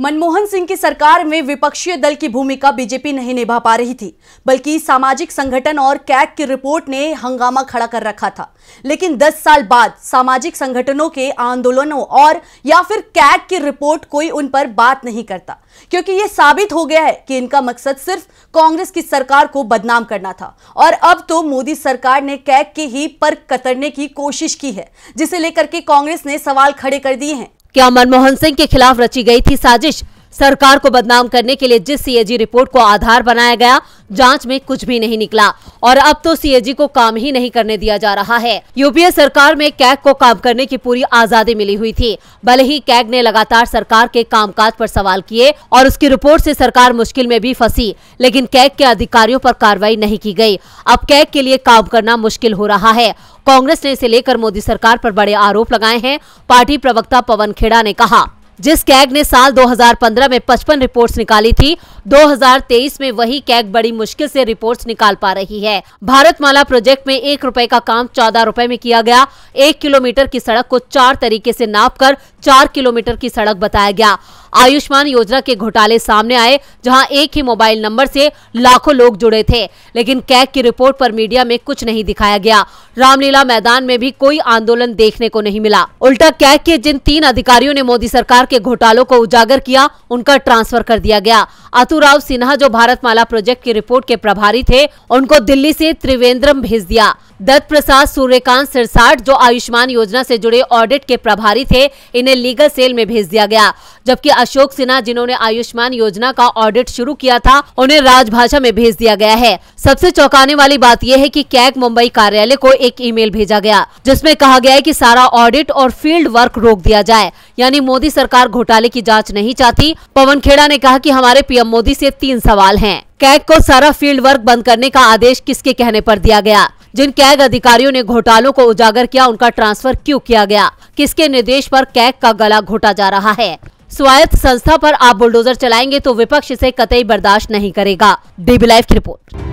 मनमोहन सिंह की सरकार में विपक्षी दल की भूमिका बीजेपी नहीं निभा पा रही थी बल्कि सामाजिक संगठन और कैग की रिपोर्ट ने हंगामा खड़ा कर रखा था लेकिन 10 साल बाद सामाजिक संगठनों के आंदोलनों और या फिर कैग की रिपोर्ट कोई उन पर बात नहीं करता क्योंकि ये साबित हो गया है कि इनका मकसद सिर्फ कांग्रेस की सरकार को बदनाम करना था और अब तो मोदी सरकार ने कैग के ही पर कतरने की कोशिश की है जिसे लेकर के कांग्रेस ने सवाल खड़े कर दिए हैं क्या मनमोहन सिंह के खिलाफ रची गई थी साजिश सरकार को बदनाम करने के लिए जिस सीएजी रिपोर्ट को आधार बनाया गया जांच में कुछ भी नहीं निकला और अब तो सीएजी को काम ही नहीं करने दिया जा रहा है यूपीए सरकार में कैग को काम करने की पूरी आजादी मिली हुई थी भले ही कैग ने लगातार सरकार के कामकाज पर सवाल किए और उसकी रिपोर्ट से सरकार मुश्किल में भी फंसी लेकिन कैग के अधिकारियों पर कार्रवाई नहीं की गई अब कैग के लिए काम करना मुश्किल हो रहा है कांग्रेस ने इसे लेकर मोदी सरकार पर बड़े आरोप लगाए हैं पार्टी प्रवक्ता पवन खेड़ा ने कहा जिस कैग ने साल 2015 में 55 रिपोर्ट्स निकाली थी 2023 में वही कैग बड़ी मुश्किल से रिपोर्ट्स निकाल पा रही है भारत माला प्रोजेक्ट में एक रुपए का काम चौदह रुपए में किया गया एक किलोमीटर की सड़क को चार तरीके से नाप कर चार किलोमीटर की सड़क बताया गया आयुष्मान योजना के घोटाले सामने आए जहां एक ही मोबाइल नंबर से लाखों लोग जुड़े थे लेकिन कैक की रिपोर्ट पर मीडिया में कुछ नहीं दिखाया गया रामलीला मैदान में भी कोई आंदोलन देखने को नहीं मिला उल्टा कैग के जिन तीन अधिकारियों ने मोदी सरकार के घोटालों को उजागर किया उनका ट्रांसफर कर दिया गया अतुराव सिन्हा जो भारतमाला प्रोजेक्ट की रिपोर्ट के प्रभारी थे उनको दिल्ली से त्रिवेंद्रम भेज दिया दत्त प्रसाद सूर्यकांत सिरसाट जो आयुष्मान योजना से जुड़े ऑडिट के प्रभारी थे इन्हें लीगल सेल में भेज दिया गया जबकि अशोक सिन्हा जिन्होंने आयुष्मान योजना का ऑडिट शुरू किया था उन्हें राजभाषा में भेज दिया गया है सबसे चौंकाने वाली बात यह है कि कैग मुंबई कार्यालय को एक ईमेल भेजा गया जिसमें कहा गया है कि सारा ऑडिट और फील्ड वर्क रोक दिया जाए यानी मोदी सरकार घोटाले की जाँच नहीं चाहती पवन खेड़ा ने कहा की हमारे पी पीएम मोदी से तीन सवाल हैं कैग को सारा फील्ड वर्क बंद करने का आदेश किसके कहने पर दिया गया जिन कैग अधिकारियों ने घोटालों को उजागर किया उनका ट्रांसफर क्यों किया गया किसके निर्देश पर कैग का गला घोटा जा रहा है स्वायत्त संस्था पर आप बुलडोजर चलाएंगे तो विपक्ष इसे कतई बर्दाश्त नहीं करेगा डीबी लाइव की रिपोर्ट